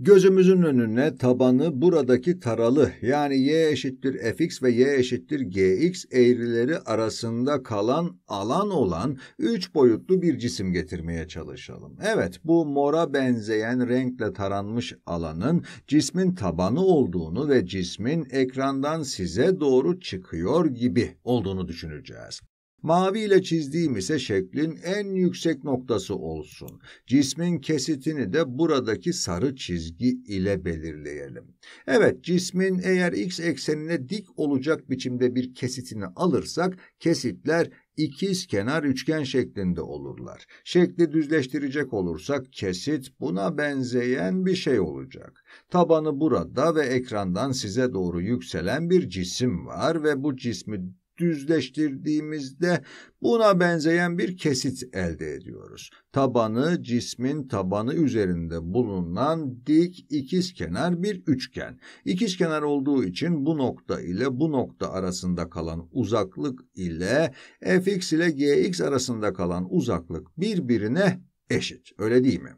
Gözümüzün önüne tabanı buradaki taralı yani y eşittir fx ve y eşittir gx eğrileri arasında kalan alan olan 3 boyutlu bir cisim getirmeye çalışalım. Evet bu mora benzeyen renkle taranmış alanın cismin tabanı olduğunu ve cismin ekrandan size doğru çıkıyor gibi olduğunu düşüneceğiz. Mavi ile çizdiğim ise şeklin en yüksek noktası olsun. Cismin kesitini de buradaki sarı çizgi ile belirleyelim. Evet cismin eğer x eksenine dik olacak biçimde bir kesitini alırsak kesitler ikiz kenar üçgen şeklinde olurlar. Şekli düzleştirecek olursak kesit buna benzeyen bir şey olacak. Tabanı burada ve ekrandan size doğru yükselen bir cisim var ve bu cismi düzleştirdiğimizde buna benzeyen bir kesit elde ediyoruz. Tabanı cismin tabanı üzerinde bulunan dik ikizkenar bir üçgen. İkizkenar olduğu için bu nokta ile bu nokta arasında kalan uzaklık ile fx ile gx arasında kalan uzaklık birbirine eşit. Öyle değil mi?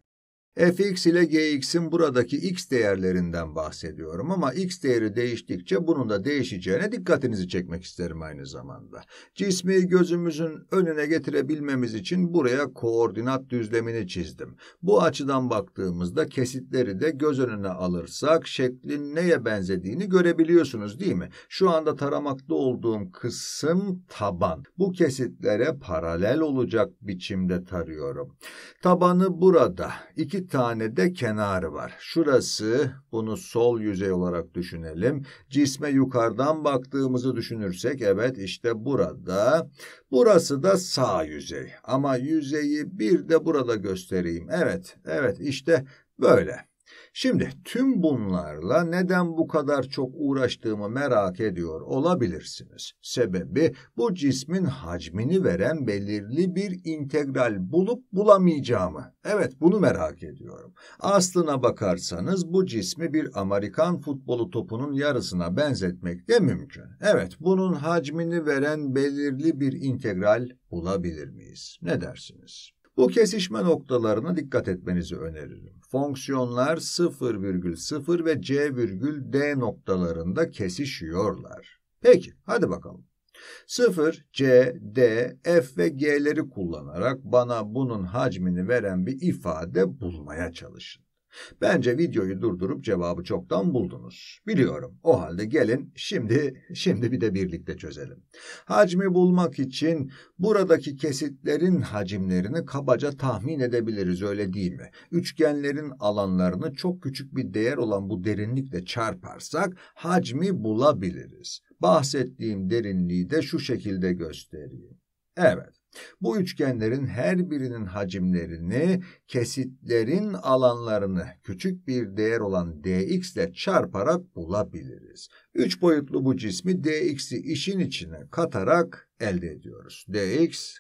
fx ile gx'in buradaki x değerlerinden bahsediyorum ama x değeri değiştikçe bunun da değişeceğine dikkatinizi çekmek isterim aynı zamanda. Cismi gözümüzün önüne getirebilmemiz için buraya koordinat düzlemini çizdim. Bu açıdan baktığımızda kesitleri de göz önüne alırsak şeklin neye benzediğini görebiliyorsunuz değil mi? Şu anda taramakta olduğum kısım taban. Bu kesitlere paralel olacak biçimde tarıyorum. Tabanı burada. İki tane de kenarı var. Şurası bunu sol yüzey olarak düşünelim. Cisme yukarıdan baktığımızı düşünürsek evet işte burada. Burası da sağ yüzey. Ama yüzeyi bir de burada göstereyim. Evet evet işte böyle. Şimdi tüm bunlarla neden bu kadar çok uğraştığımı merak ediyor olabilirsiniz. Sebebi bu cismin hacmini veren belirli bir integral bulup bulamayacağımı. Evet bunu merak ediyorum. Aslına bakarsanız bu cismi bir Amerikan futbolu topunun yarısına benzetmek de mümkün. Evet bunun hacmini veren belirli bir integral bulabilir miyiz? Ne dersiniz? Bu kesişme noktalarına dikkat etmenizi öneririm. Fonksiyonlar 0,0 ve C,D noktalarında kesişiyorlar. Peki hadi bakalım. 0, C, D, F ve G'leri kullanarak bana bunun hacmini veren bir ifade bulmaya çalışın. Bence videoyu durdurup cevabı çoktan buldunuz. Biliyorum. O halde gelin şimdi şimdi bir de birlikte çözelim. Hacmi bulmak için buradaki kesitlerin hacimlerini kabaca tahmin edebiliriz öyle değil mi? Üçgenlerin alanlarını çok küçük bir değer olan bu derinlikle çarparsak hacmi bulabiliriz. Bahsettiğim derinliği de şu şekilde göstereyim. Evet. Bu üçgenlerin her birinin hacimlerini kesitlerin alanlarını küçük bir değer olan dx ile çarparak bulabiliriz. Üç boyutlu bu cismi dx'i işin içine katarak elde ediyoruz. dx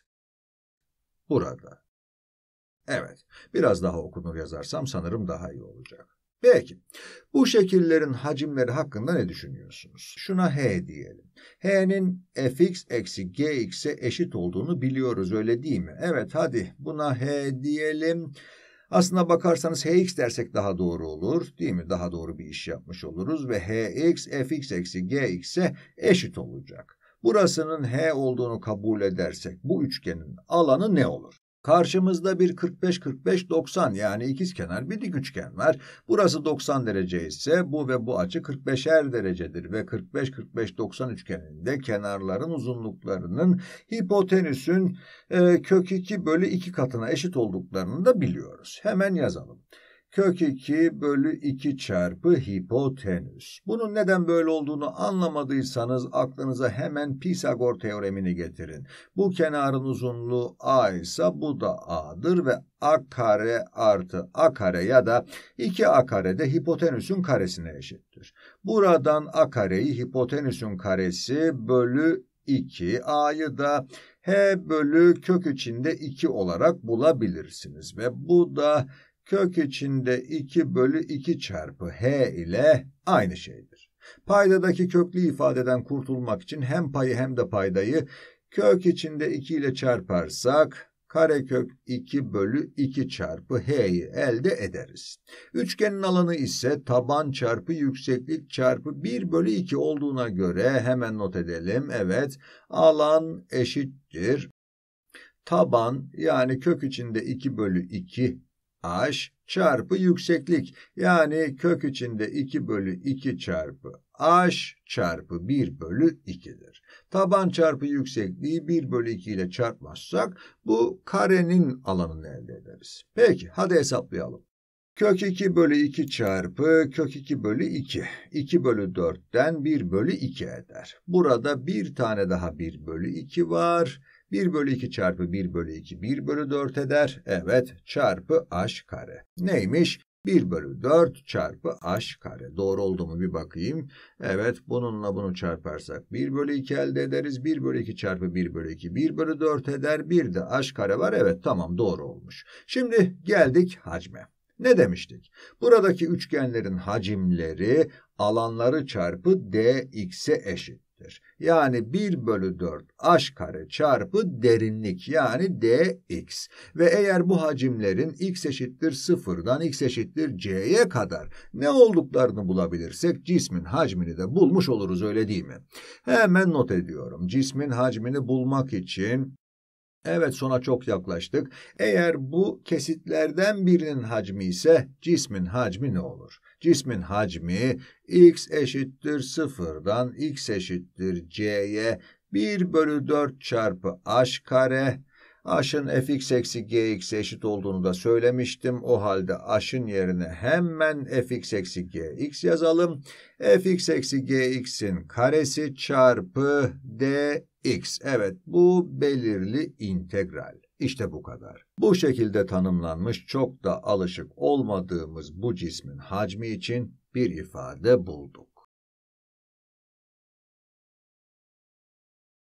burada. Evet, biraz daha okunur yazarsam sanırım daha iyi olacak. Peki. Bu şekillerin hacimleri hakkında ne düşünüyorsunuz? Şuna h diyelim. h'nin fx eksi gx'e eşit olduğunu biliyoruz öyle değil mi? Evet hadi buna h diyelim. Aslına bakarsanız hx dersek daha doğru olur değil mi? Daha doğru bir iş yapmış oluruz ve hx fx eksi gx'e eşit olacak. Burasının h olduğunu kabul edersek bu üçgenin alanı ne olur? Karşımızda bir 45-45-90 yani ikiz kenar bir dik üçgen var. Burası 90 derece ise bu ve bu açı 45'er derecedir ve 45-45-90 üçgeninde kenarların uzunluklarının hipotenüsün e, kök 2 bölü 2 katına eşit olduklarını da biliyoruz. Hemen yazalım kök 2 bölü 2 çarpı hipotenüs. Bunun neden böyle olduğunu anlamadıysanız aklınıza hemen Pisagor teoremini getirin. Bu kenarın uzunluğu a ise bu da a'dır ve a kare artı a kare ya da 2a kare de hipotenüsün karesine eşittir. Buradan a kareyi hipotenüsün karesi bölü 2, a'yı da h bölü kök içinde 2 olarak bulabilirsiniz ve bu da kök içinde 2 bölü 2 çarpı h ile aynı şeydir. Paydadaki köklü ifadeden kurtulmak için hem payı hem de paydayı kök içinde 2 ile çarparsak karekök 2 bölü 2 çarpı h'yi elde ederiz. Üçgenin alanı ise taban çarpı yükseklik çarpı 1 bölü 2 olduğuna göre hemen not edelim. Evet alan eşittir. Taban yani kök içinde 2 bölü 2 h çarpı yükseklik yani kök içinde 2 bölü 2 çarpı h çarpı 1 bölü 2'dir. Taban çarpı yüksekliği 1 bölü 2 ile çarpmazsak bu karenin alanını elde ederiz. Peki hadi hesaplayalım. Kök 2 bölü 2 çarpı kök 2 bölü 2. 2 bölü 4'ten 1 bölü 2 eder. Burada bir tane daha 1 bölü 2 var. 1 bölü 2 çarpı 1 bölü 2 1 bölü 4 eder. Evet çarpı h kare. Neymiş? 1 bölü 4 çarpı h kare. Doğru oldu mu bir bakayım. Evet bununla bunu çarparsak 1 bölü 2 elde ederiz. 1 bölü 2 çarpı 1 bölü 2 1 bölü 4 eder. Bir de h kare var. Evet tamam doğru olmuş. Şimdi geldik hacme. Ne demiştik? Buradaki üçgenlerin hacimleri alanları çarpı dx'e eşit eşittir. Yani 1 bölü 4 h kare çarpı derinlik yani dx. Ve eğer bu hacimlerin x eşittir 0'dan x eşittir c'ye kadar ne olduklarını bulabilirsek cismin hacmini de bulmuş oluruz öyle değil mi? Hemen not ediyorum. Cismin hacmini bulmak için Evet sona çok yaklaştık. Eğer bu kesitlerden birinin hacmi ise cismin hacmi ne olur? Cismin hacmi x eşittir sıfırdan x eşittir c'ye 1 bölü 4 çarpı h kare Aşın fx eksi gx eşit olduğunu da söylemiştim. O halde aşın yerine hemen fx eksi gx yazalım. fx eksi gx'in karesi çarpı dx. Evet bu belirli integral. İşte bu kadar. Bu şekilde tanımlanmış çok da alışık olmadığımız bu cismin hacmi için bir ifade bulduk.